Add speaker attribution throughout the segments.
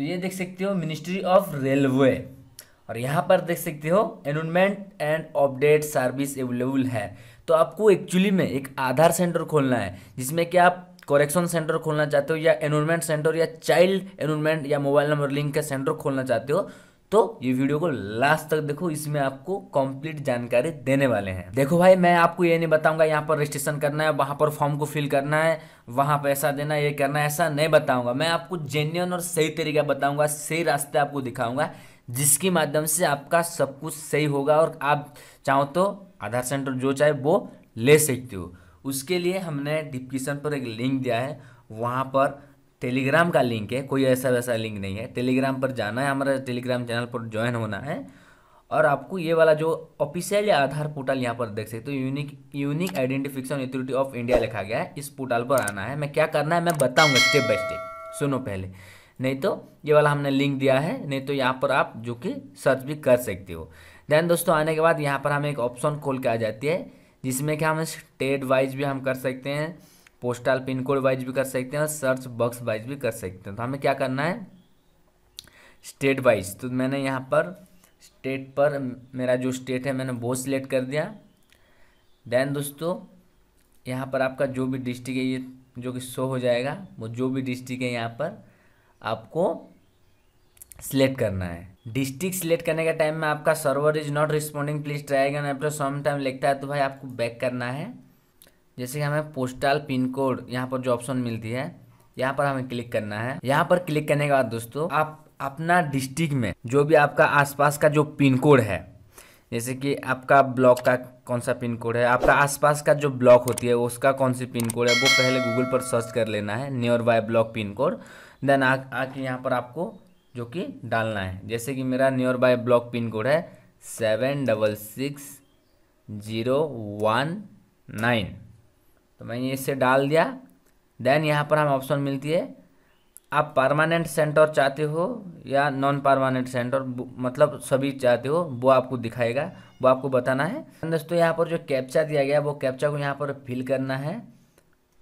Speaker 1: तो ये देख सकते हो मिनिस्ट्री ऑफ रेलवे और यहाँ पर देख सकते हो enrolment and update service available है तो आपको एक्चुअली में एक आधार सेंटर खोलना है जिसमें कि आप करेक्शन सेंटर खोलना चाहते हो या अनोनमेंट सेंटर या चाइल्ड अनोनमेंट या मोबाइल नंबर लिंक का सेंटर खोलना चाहते हो तो ये वीडियो को लास्ट तक देखो इसमें आपको कंप्लीट जानकारी देने वाले हैं देखो भाई मैं आपको ये नहीं बताऊंगा यहाँ पर रजिस्ट्रेशन करना है वहाँ पर फॉर्म को फिल करना है वहाँ पैसा देना ये करना है ऐसा नहीं बताऊंगा मैं आपको जेन्यून और सही तरीका बताऊंगा सही रास्ते आपको दिखाऊंगा जिसके माध्यम से आपका सब कुछ सही होगा और आप चाहो तो आधार सेंटर जो चाहे वो ले सकते हो उसके लिए हमने डिस्क्रिप्शन पर एक लिंक दिया है वहाँ पर टेलीग्राम का लिंक है कोई ऐसा वैसा लिंक नहीं है टेलीग्राम पर जाना है हमारा टेलीग्राम चैनल पर ज्वाइन होना है और आपको ये वाला जो ऑफिशियल आधार पोर्टल यहाँ पर देख सकते हो तो unique unique identification authority of India लिखा गया है इस पोर्टल पर आना है मैं क्या करना है मैं बताऊँगा स्टेप बाय स्टेप सुनो पहले नहीं तो ये वाला हमने लिंक दिया है नहीं तो यहाँ पर आप जो कि सर्च भी कर सकते हो देन दोस्तों आने के बाद यहाँ पर हमें एक ऑप्शन खोल के आ जाती है जिसमें कि हम स्टेट वाइज भी हम कर सकते हैं पोस्टल पिन कोड वाइज भी कर सकते हैं और सर्च बॉक्स वाइज भी कर सकते हैं तो हमें क्या करना है स्टेट वाइज तो मैंने यहाँ पर स्टेट पर मेरा जो स्टेट है मैंने वो सिलेक्ट कर दिया देन दोस्तों यहाँ पर आपका जो भी डिस्ट्रिक्ट है ये जो कि शो हो जाएगा वो जो भी डिस्ट्रिक्ट है यहाँ पर आपको सिलेक्ट करना है डिस्ट्रिक्ट सिलेक्ट करने के टाइम में आपका server is not responding please try करना सम टाइम लगता है तो भाई आपको बैक करना है जैसे कि हमें पोस्टल पिन कोड यहाँ पर जो ऑप्शन मिलती है यहाँ पर हमें क्लिक करना है यहाँ पर क्लिक करने के बाद दोस्तों आप अपना डिस्ट्रिक्ट में जो भी आपका आसपास का जो पिन कोड है जैसे कि आपका ब्लॉक का कौन सा पिन कोड है आपका आसपास का जो ब्लॉक होती है उसका कौन सी पिन कोड है वो पहले गूगल पर सर्च कर लेना है nearby block pin code then आके यहाँ पर आपको जो कि डालना है जैसे कि मेरा nearby block pin code है seven double six zero one nine तो मैंने इसे डाल दिया देन यहाँ पर हम ऑप्शन मिलती है आप परमानेंट सेंटर चाहते हो या नॉन परमानेंट सेंटर मतलब सभी चाहते हो वो आपको दिखाएगा वो आपको बताना है दोस्तों यहाँ पर जो कैप्चा दिया गया वो कैप्चा को यहाँ पर फिल करना है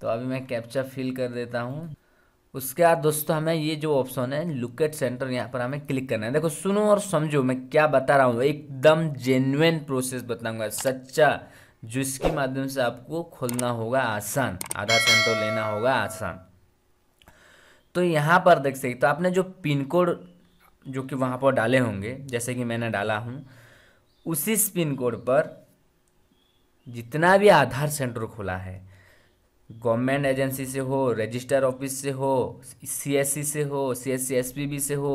Speaker 1: तो अभी मैं कैप्चा फिल कर देता हूँ उसके बाद दोस्तों हमें ये जो ऑप्शन है लुकेट सेंटर यहाँ पर हमें क्लिक करना है देखो सुनो और समझो मैं क्या बता रहा हूँ एकदम जेन्युन प्रोसेस बताऊँगा सच्चा जिसके माध्यम से आपको खोलना होगा आसान आधार सेंटर लेना होगा आसान तो यहाँ पर देख सकते तो आपने जो पिन कोड जो कि वहाँ पर डाले होंगे जैसे कि मैंने डाला हूँ उसी पिन कोड पर जितना भी आधार सेंटर खुला है गवर्नमेंट एजेंसी से हो रजिस्टर ऑफिस से हो सीएससी से हो बी से हो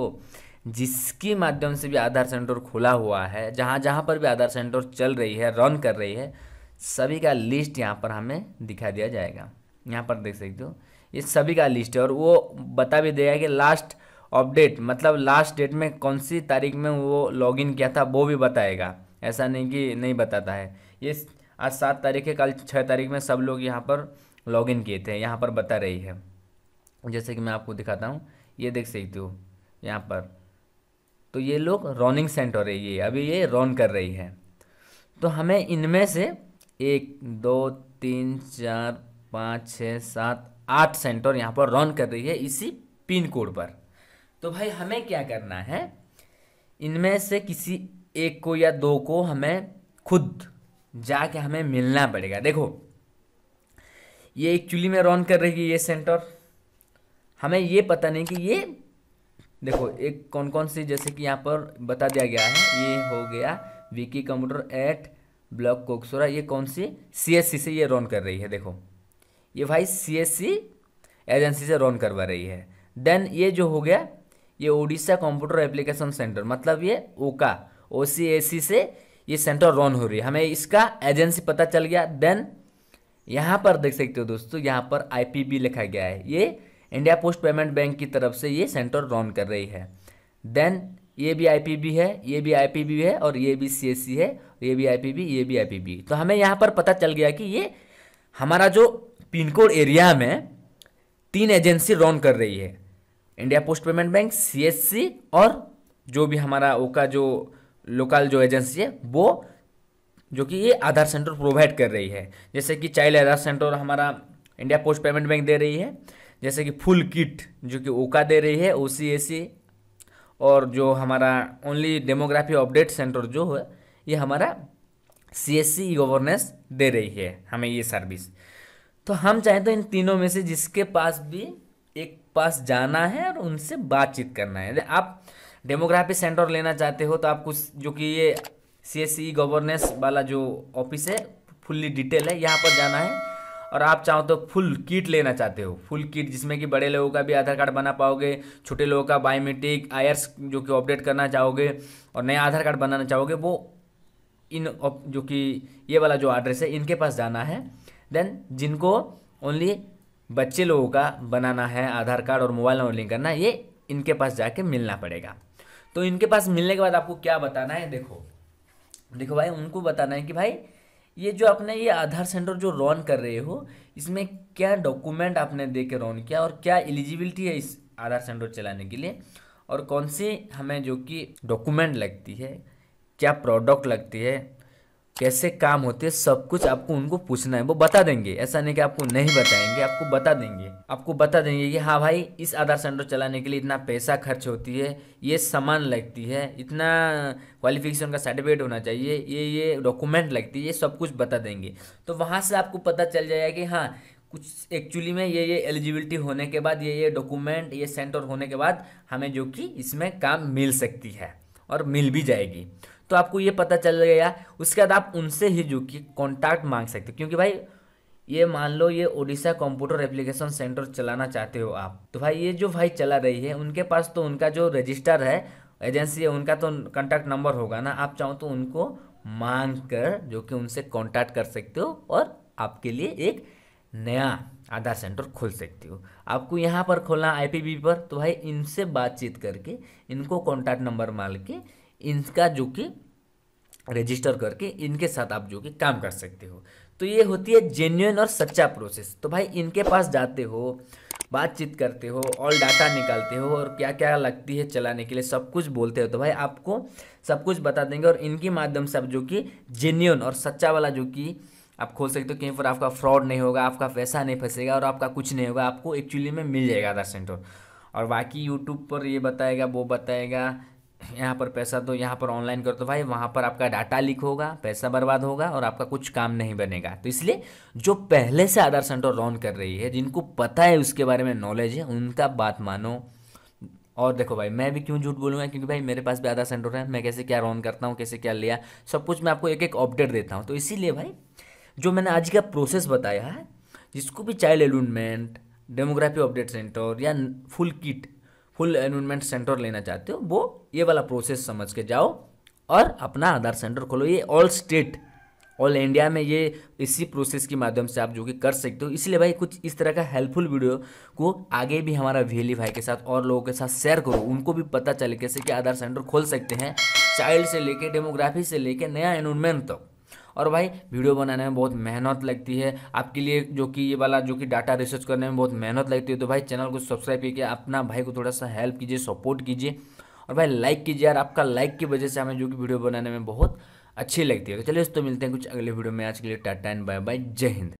Speaker 1: जिसके माध्यम से भी आधार सेंटर खुला हुआ है जहाँ जहाँ पर भी आधार सेंटर चल रही है रन कर रही है सभी का लिस्ट यहाँ पर हमें दिखा दिया जाएगा यहाँ पर देख सकते हो ये सभी का लिस्ट है और वो बता भी देगा कि लास्ट अपडेट मतलब लास्ट डेट में कौन सी तारीख में वो लॉगिन किया था वो भी बताएगा ऐसा नहीं कि नहीं बताता है ये आज सात तारीख है कल छः तारीख में सब लोग यहाँ पर लॉगिन किए थे यहाँ पर बता रही है जैसे कि मैं आपको दिखाता हूँ ये देख सकते हो यहाँ पर तो ये लोग रोनिंग सेंटर है ये अभी ये रोन कर रही है तो हमें इनमें से एक दो तीन चार पाँच छः सात आठ सेंटर यहाँ पर रन कर रही है इसी पिन कोड पर तो भाई हमें क्या करना है इनमें से किसी एक को या दो को हमें खुद जाके हमें मिलना पड़ेगा देखो ये एक्चुअली में रन कर रही है ये सेंटर हमें ये पता नहीं कि ये देखो एक कौन कौन सी जैसे कि यहाँ पर बता दिया गया है ये हो गया Vicky computer at block Koksora ये कौन सी सीएससी से ये रन कर रही है देखो ये भाई सीएससी एजेंसी से रन करवा रही है देन ये जो हो गया ये ओडिशा कंप्यूटर एप्लीकेशन सेंटर मतलब ये ओका ओ से ये सेंटर रन हो रही है हमें इसका एजेंसी पता चल गया देन यहाँ पर देख सकते हो दोस्तों यहाँ पर बी लिखा गया है ये इंडिया पोस्ट पेमेंट बैंक की तरफ से ये सेंटर रन कर रही है देन ये भी बी है ये भी बी है और ये भी सी है तो ये भी बी ये भी बी तो हमें यहाँ पर पता चल गया कि ये हमारा जो पिन कोड एरिया में तीन एजेंसी रन कर रही है India post payment bank CSC और जो भी हमारा ओका जो लोकल जो एजेंसी है वो जो कि ये आधार सेंटर प्रोवाइड कर रही है जैसे कि चाइल्ड आधार सेंटर हमारा इंडिया पोस्ट पेमेंट बैंक दे रही है जैसे कि फुल किट जो कि ओका दे रही है ओ और जो हमारा ओनली डेमोग्राफी अपडेट सेंटर जो है ये हमारा सी एस सी गवर्नेंस दे रही है हमें ये सर्विस तो हम चाहें तो इन तीनों में से जिसके पास भी एक पास जाना है और उनसे बातचीत करना है आप डेमोग्राफी सेंटर लेना चाहते हो तो आप कुछ जो कि ये सी एस सी गवर्नेंस वाला जो ऑफिस है फुल्ली डिटेल है यहाँ पर जाना है और आप चाहो तो फुल किट लेना चाहते हो फुल किट जिसमें कि बड़े लोगों का भी आधार कार्ड बना पाओगे छोटे लोगों का बायोमेट्रिक आयर्स जो कि अपडेट करना चाहोगे और नया आधार कार्ड बनाना चाहोगे वो इन जो कि ये वाला जो एड्रेस है इनके पास जाना है देन जिनको ओनली बच्चे लोगों का बनाना है आधार कार्ड और मोबाइल नंबर लिंक करना है ये इनके पास जाके मिलना पड़ेगा तो इनके पास मिलने के बाद आपको क्या बताना है देखो देखो भाई उनको बताना है कि भाई ये जो आपने ये आधार सेंटर जो रोन कर रहे हो इसमें क्या डॉक्यूमेंट आपने दे के रोन किया और क्या एलिजिबिलिटी है इस आधार सेंटर चलाने के लिए और कौन सी हमें जो कि डॉक्यूमेंट लगती है क्या प्रोडक्ट लगती है कैसे काम होते हैं सब कुछ आपको उनको पूछना है वो बता देंगे ऐसा नहीं कि आपको नहीं बताएंगे आपको बता देंगे आपको बता देंगे कि हाँ भाई इस आधार सेंटर चलाने के लिए इतना पैसा खर्च होती है ये सामान लगती है इतना क्वालिफिकेशन का सर्टिफिकेट होना चाहिए ये ये डॉक्यूमेंट लगती है ये सब कुछ बता देंगे तो वहाँ से आपको पता चल जाएगा कि हाँ कुछ एक्चुअली में ये ये एलिजिबिलिटी होने के बाद ये ये डॉक्यूमेंट ये सेंटर होने के बाद हमें जो कि इसमें काम मिल सकती है और मिल भी जाएगी तो आपको ये पता चल गया उसके बाद आप उनसे ही जो कि कॉन्टैक्ट मांग सकते हो क्योंकि भाई ये मान लो ये ओडिशा कंप्यूटर एप्लीकेशन सेंटर चलाना चाहते हो आप तो भाई ये जो भाई चला रही है उनके पास तो उनका जो रजिस्टर है एजेंसी है उनका तो कॉन्टैक्ट नंबर होगा ना आप चाहो तो उनको मांग कर जो कि उनसे कॉन्टैक्ट कर सकते हो और आपके लिए एक नया आधार सेंटर खोल सकते हो आपको यहाँ पर खोलना आई पर तो भाई इनसे बातचीत करके इनको कॉन्टैक्ट नंबर मांग के इनका जो कि रजिस्टर करके इनके साथ आप जो कि काम कर सकते हो तो ये होती है जेन्यून और सच्चा प्रोसेस तो भाई इनके पास जाते हो बातचीत करते हो और डाटा निकालते हो और क्या क्या लगती है चलाने के लिए सब कुछ बोलते हो तो भाई आपको सब कुछ बता देंगे और इनके माध्यम से आप जो कि जेन्यून और सच्चा वाला जो कि आप खोल सकते हो कहीं पर आपका फ्रॉड नहीं होगा आपका पैसा नहीं फंसेगा और आपका कुछ नहीं होगा आपको एक्चुअली में मिल जाएगा आधार सेंटर और बाकी यूट्यूब पर ये बताएगा वो बताएगा यहाँ पर पैसा दो यहाँ पर ऑनलाइन कर दो भाई वहाँ पर आपका डाटा लीक होगा पैसा बर्बाद होगा और आपका कुछ काम नहीं बनेगा तो इसलिए जो पहले से आधार सेंटर रन कर रही है जिनको पता है उसके बारे में नॉलेज है उनका बात मानो और देखो भाई मैं भी क्यों झूठ बोलूँगा क्योंकि भाई मेरे पास भी आधार सेंटर है मैं कैसे क्या रॉन करता हूँ कैसे क्या लिया सब कुछ मैं आपको एक एक अपडेट देता हूँ तो इसीलिए भाई जो मैंने आज का प्रोसेस बताया है जिसको भी child enrolment demography update centre या full kit full environment centre लेना चाहते हो वो ये वाला प्रोसेस समझ के जाओ और अपना आधार सेंटर खोलो ये ऑल स्टेट ऑल इंडिया में ये इसी प्रोसेस के माध्यम से आप जो कि कर सकते हो इसलिए भाई कुछ इस तरह का हेल्पफुल वीडियो को आगे भी हमारा वेली भाई के साथ और लोगों के साथ शेयर करो उनको भी पता चले कैसे कि आधार सेंटर खोल सकते हैं चाइल्ड से लेके डेमोग्राफी से लेके नया एनवायरमेंट तक तो। और भाई वीडियो बनाने में बहुत मेहनत लगती है आपके लिए जो कि ये वाला जो कि डाटा रिसर्च करने में बहुत मेहनत लगती है तो भाई चैनल को सब्सक्राइब कीजिए अपना भाई को थोड़ा सा हेल्प कीजिए सपोर्ट कीजिए और भाई लाइक कीजिए यार आपका लाइक की वजह से हमें जो कि वीडियो बनाने में बहुत अच्छी लगती है तो चलिए दोस्तों मिलते हैं कुछ अगले वीडियो में आज के लिए टाटा एंड बाय बाय जय हिंद